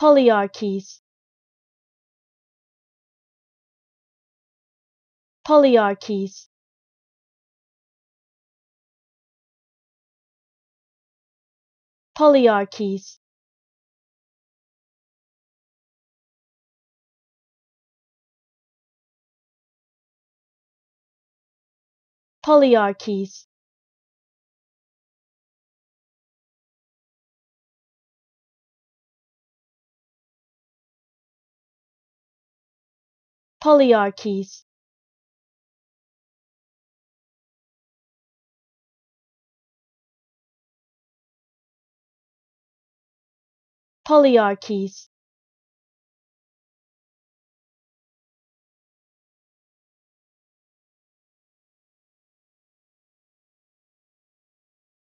polyarchies polyarchies polyarchies polyarchies polyarchies polyarchies